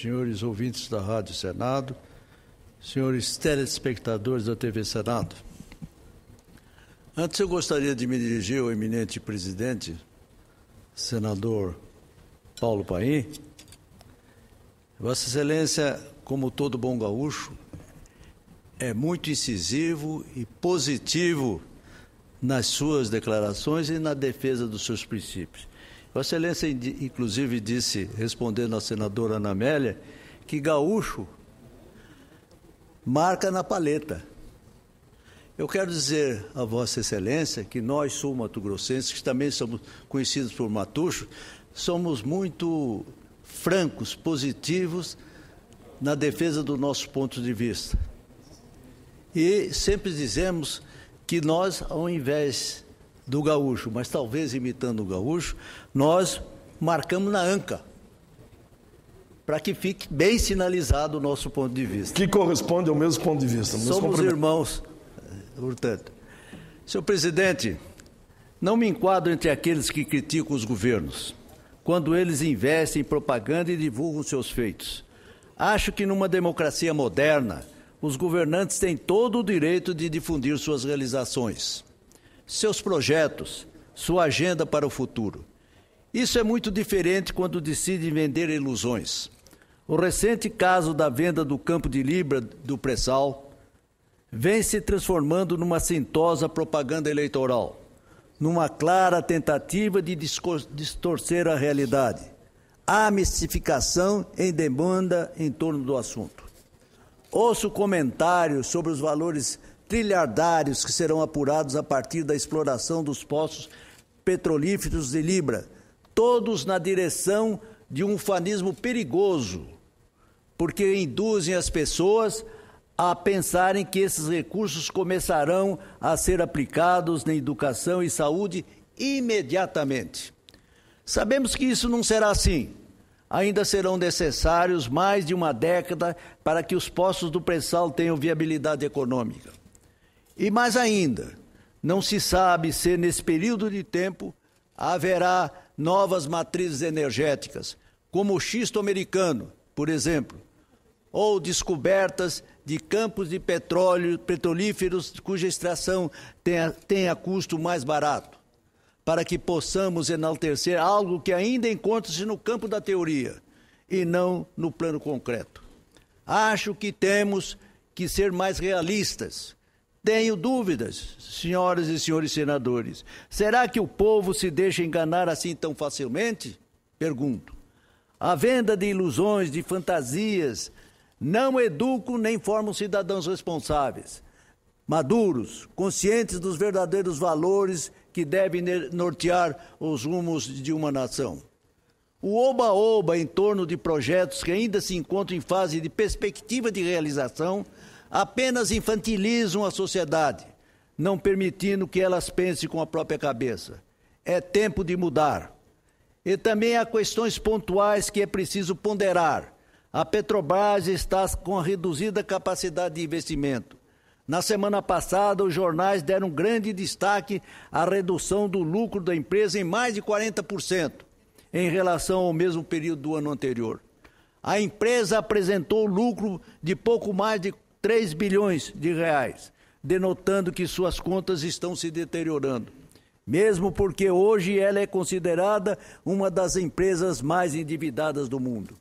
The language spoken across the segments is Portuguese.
senhores ouvintes da Rádio Senado, senhores telespectadores da TV Senado. Antes, eu gostaria de me dirigir ao eminente presidente, senador Paulo Paim. Vossa Excelência, como todo bom gaúcho, é muito incisivo e positivo nas suas declarações e na defesa dos seus princípios. Vossa Excelência, inclusive, disse, respondendo à senadora Ana Amélia, que gaúcho marca na paleta. Eu quero dizer a Vossa Excelência que nós, sul-mato-grossenses, que também somos conhecidos por matucho, somos muito francos, positivos na defesa do nosso ponto de vista. E sempre dizemos que nós, ao invés do gaúcho, mas talvez imitando o gaúcho, nós marcamos na anca para que fique bem sinalizado o nosso ponto de vista. Que corresponde ao mesmo ponto de vista. Somos irmãos, eh, portanto. Senhor presidente, não me enquadro entre aqueles que criticam os governos, quando eles investem em propaganda e divulgam seus feitos. Acho que numa democracia moderna, os governantes têm todo o direito de difundir suas realizações seus projetos, sua agenda para o futuro. Isso é muito diferente quando decide vender ilusões. O recente caso da venda do campo de Libra do pré-sal vem se transformando numa cintosa propaganda eleitoral, numa clara tentativa de distorcer a realidade. Há mistificação em demanda em torno do assunto. Ouço comentários sobre os valores trilhardários que serão apurados a partir da exploração dos poços petrolíferos de Libra, todos na direção de um fanismo perigoso, porque induzem as pessoas a pensarem que esses recursos começarão a ser aplicados na educação e saúde imediatamente. Sabemos que isso não será assim. Ainda serão necessários mais de uma década para que os postos do pré-sal tenham viabilidade econômica. E mais ainda, não se sabe se nesse período de tempo haverá novas matrizes energéticas, como o xisto americano, por exemplo, ou descobertas de campos de petróleo, petrolíferos cuja extração tenha, tenha custo mais barato, para que possamos enaltecer algo que ainda encontra-se no campo da teoria e não no plano concreto. Acho que temos que ser mais realistas tenho dúvidas, senhoras e senhores senadores. Será que o povo se deixa enganar assim tão facilmente? Pergunto. A venda de ilusões, de fantasias, não educam nem formam cidadãos responsáveis, maduros, conscientes dos verdadeiros valores que devem nortear os rumos de uma nação. O oba-oba em torno de projetos que ainda se encontram em fase de perspectiva de realização apenas infantilizam a sociedade, não permitindo que elas pensem com a própria cabeça. É tempo de mudar. E também há questões pontuais que é preciso ponderar. A Petrobras está com a reduzida capacidade de investimento. Na semana passada, os jornais deram grande destaque à redução do lucro da empresa em mais de 40% em relação ao mesmo período do ano anterior. A empresa apresentou lucro de pouco mais de 3 bilhões de reais, denotando que suas contas estão se deteriorando. Mesmo porque hoje ela é considerada uma das empresas mais endividadas do mundo.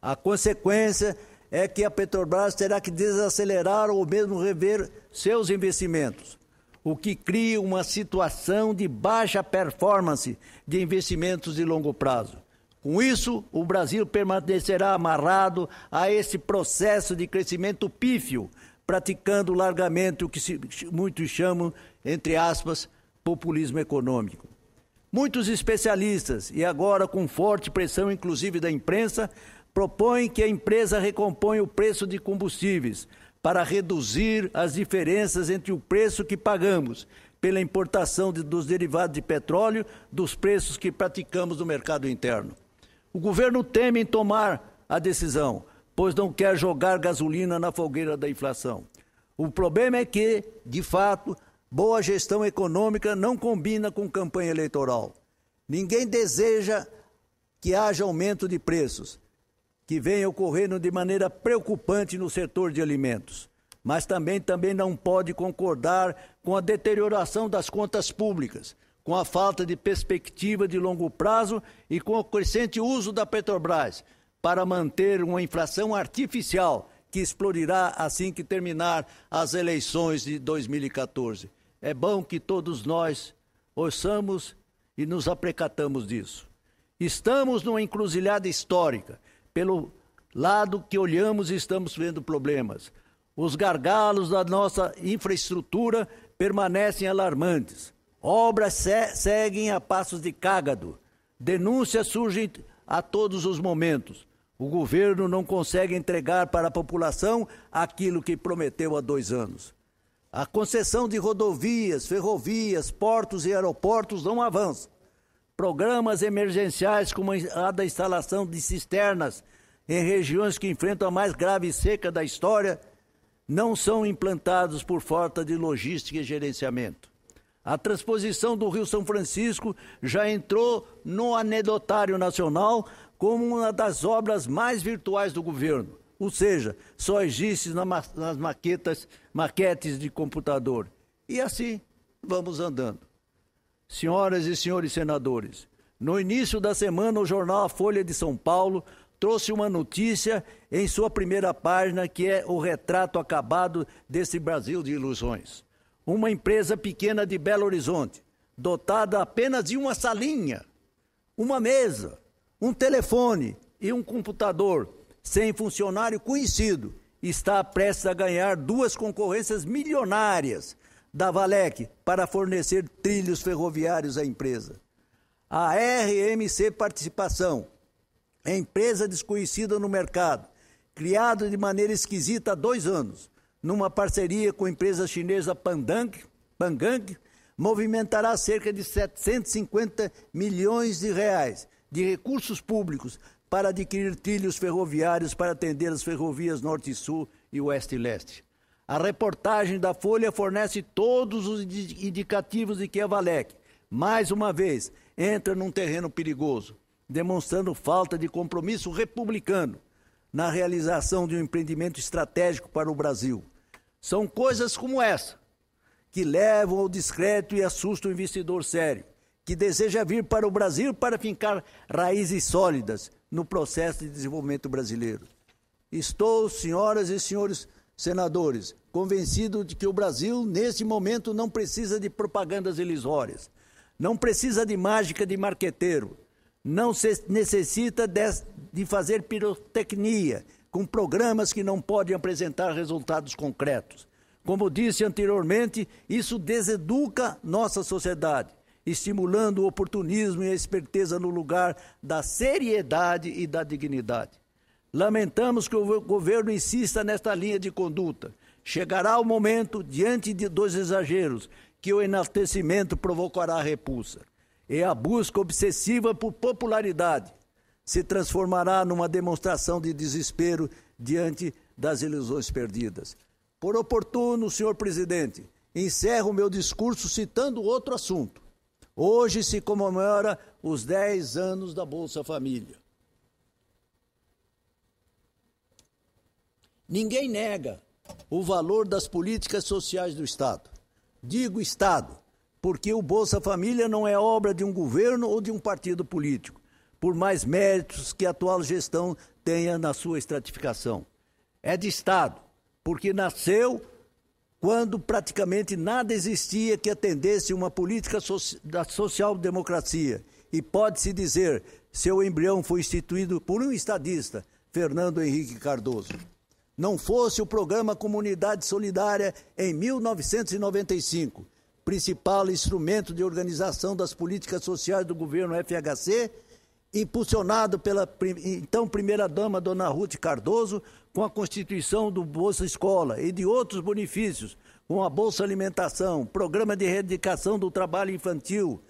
A consequência é que a Petrobras terá que desacelerar ou mesmo rever seus investimentos, o que cria uma situação de baixa performance de investimentos de longo prazo com isso, o Brasil permanecerá amarrado a esse processo de crescimento pífio, praticando largamente o que muitos chamam, entre aspas, populismo econômico. Muitos especialistas, e agora com forte pressão inclusive da imprensa, propõem que a empresa recomponha o preço de combustíveis para reduzir as diferenças entre o preço que pagamos pela importação de, dos derivados de petróleo dos preços que praticamos no mercado interno. O governo teme em tomar a decisão, pois não quer jogar gasolina na fogueira da inflação. O problema é que, de fato, boa gestão econômica não combina com campanha eleitoral. Ninguém deseja que haja aumento de preços, que venha ocorrendo de maneira preocupante no setor de alimentos. Mas também, também não pode concordar com a deterioração das contas públicas com a falta de perspectiva de longo prazo e com o crescente uso da Petrobras para manter uma inflação artificial que explodirá assim que terminar as eleições de 2014. É bom que todos nós ouçamos e nos aprecatamos disso. Estamos numa encruzilhada histórica. Pelo lado que olhamos, estamos vendo problemas. Os gargalos da nossa infraestrutura permanecem alarmantes. Obras se seguem a passos de cágado. Denúncias surgem a todos os momentos. O governo não consegue entregar para a população aquilo que prometeu há dois anos. A concessão de rodovias, ferrovias, portos e aeroportos não avança. Programas emergenciais, como a da instalação de cisternas em regiões que enfrentam a mais grave seca da história, não são implantados por falta de logística e gerenciamento. A transposição do Rio São Francisco já entrou no anedotário nacional como uma das obras mais virtuais do governo. Ou seja, só existe nas maquetas, maquetes de computador. E assim vamos andando. Senhoras e senhores senadores, no início da semana o jornal A Folha de São Paulo trouxe uma notícia em sua primeira página que é o retrato acabado desse Brasil de ilusões uma empresa pequena de Belo Horizonte, dotada apenas de uma salinha, uma mesa, um telefone e um computador, sem funcionário conhecido, está prestes a ganhar duas concorrências milionárias da Valec para fornecer trilhos ferroviários à empresa. A RMC Participação, empresa desconhecida no mercado, criada de maneira esquisita há dois anos, numa parceria com a empresa chinesa Pandang, Pangang, movimentará cerca de 750 milhões de reais de recursos públicos para adquirir trilhos ferroviários para atender as ferrovias Norte e Sul e Oeste e Leste. A reportagem da Folha fornece todos os indicativos de que a Valec, mais uma vez, entra num terreno perigoso, demonstrando falta de compromisso republicano na realização de um empreendimento estratégico para o Brasil. São coisas como essa que levam ao discreto e assustam o investidor sério, que deseja vir para o Brasil para fincar raízes sólidas no processo de desenvolvimento brasileiro. Estou, senhoras e senhores senadores, convencido de que o Brasil, neste momento, não precisa de propagandas ilusórias, não precisa de mágica de marqueteiro, não necessita de fazer pirotecnia, com programas que não podem apresentar resultados concretos. Como disse anteriormente, isso deseduca nossa sociedade, estimulando o oportunismo e a esperteza no lugar da seriedade e da dignidade. Lamentamos que o governo insista nesta linha de conduta. Chegará o momento, diante de dois exageros, que o enaltecimento provocará repulsa. É a busca obsessiva por popularidade, se transformará numa demonstração de desespero diante das ilusões perdidas. Por oportuno, senhor presidente, encerro meu discurso citando outro assunto. Hoje se comemora os 10 anos da Bolsa Família. Ninguém nega o valor das políticas sociais do Estado. Digo Estado, porque o Bolsa Família não é obra de um governo ou de um partido político por mais méritos que a atual gestão tenha na sua estratificação. É de Estado, porque nasceu quando praticamente nada existia que atendesse uma política so da social-democracia. E pode-se dizer, seu embrião foi instituído por um estadista, Fernando Henrique Cardoso. Não fosse o programa Comunidade Solidária em 1995, principal instrumento de organização das políticas sociais do governo FHC, impulsionado pela então primeira-dama Dona Ruth Cardoso, com a constituição do Bolsa Escola e de outros benefícios, com a Bolsa Alimentação, Programa de Reivindicação do Trabalho Infantil,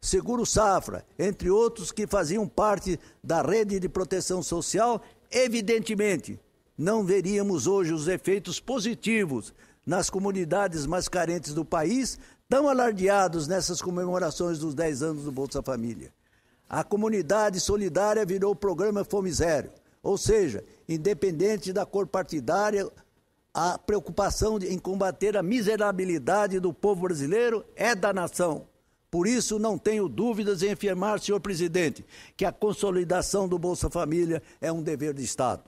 Seguro Safra, entre outros que faziam parte da rede de proteção social, evidentemente, não veríamos hoje os efeitos positivos nas comunidades mais carentes do país, tão alardeados nessas comemorações dos 10 anos do Bolsa Família. A comunidade solidária virou programa Fomisério. Ou seja, independente da cor partidária, a preocupação em combater a miserabilidade do povo brasileiro é da nação. Por isso, não tenho dúvidas em afirmar, senhor presidente, que a consolidação do Bolsa Família é um dever de Estado.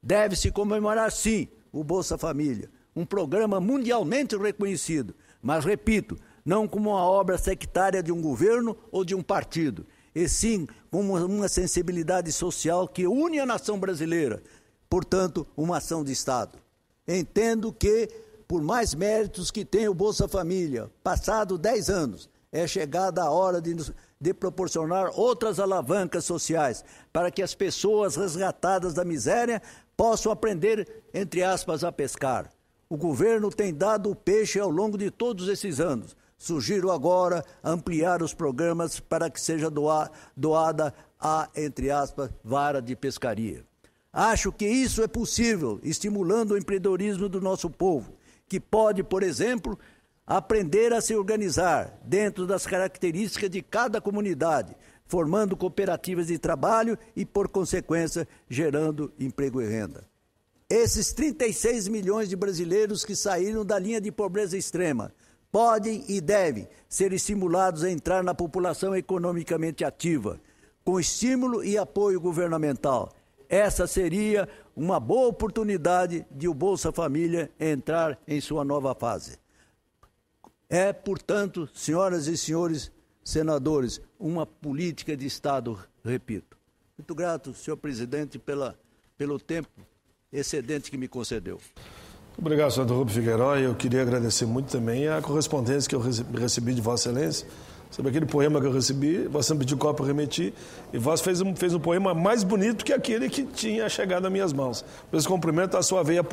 Deve-se comemorar, sim, o Bolsa Família, um programa mundialmente reconhecido, mas repito, não como uma obra sectária de um governo ou de um partido, e sim com uma, sensibilidade social que une a nação brasileira. Portanto, uma ação de Estado. Entendo que, por mais méritos que tenha o Bolsa Família, passado 10 anos, é chegada a hora de, de proporcionar outras alavancas sociais para que as pessoas resgatadas da miséria possam aprender, entre aspas, a pescar. O governo tem dado o peixe ao longo de todos esses anos, Sugiro agora ampliar os programas para que seja doa, doada a, entre aspas, vara de pescaria. Acho que isso é possível, estimulando o empreendedorismo do nosso povo, que pode, por exemplo, aprender a se organizar dentro das características de cada comunidade, formando cooperativas de trabalho e, por consequência, gerando emprego e renda. Esses 36 milhões de brasileiros que saíram da linha de pobreza extrema podem e devem ser estimulados a entrar na população economicamente ativa, com estímulo e apoio governamental. Essa seria uma boa oportunidade de o Bolsa Família entrar em sua nova fase. É, portanto, senhoras e senhores senadores, uma política de Estado, repito. Muito grato, senhor presidente, pela, pelo tempo excedente que me concedeu. Obrigado, senador Rubio Figueiredo. Eu queria agradecer muito também a correspondência que eu recebi de Vossa Excelência sobre aquele poema que eu recebi. Vossa me pediu copo para remeti e Vossa fez um, fez um poema mais bonito que aquele que tinha chegado às minhas mãos. Por esse cumprimento, a sua veia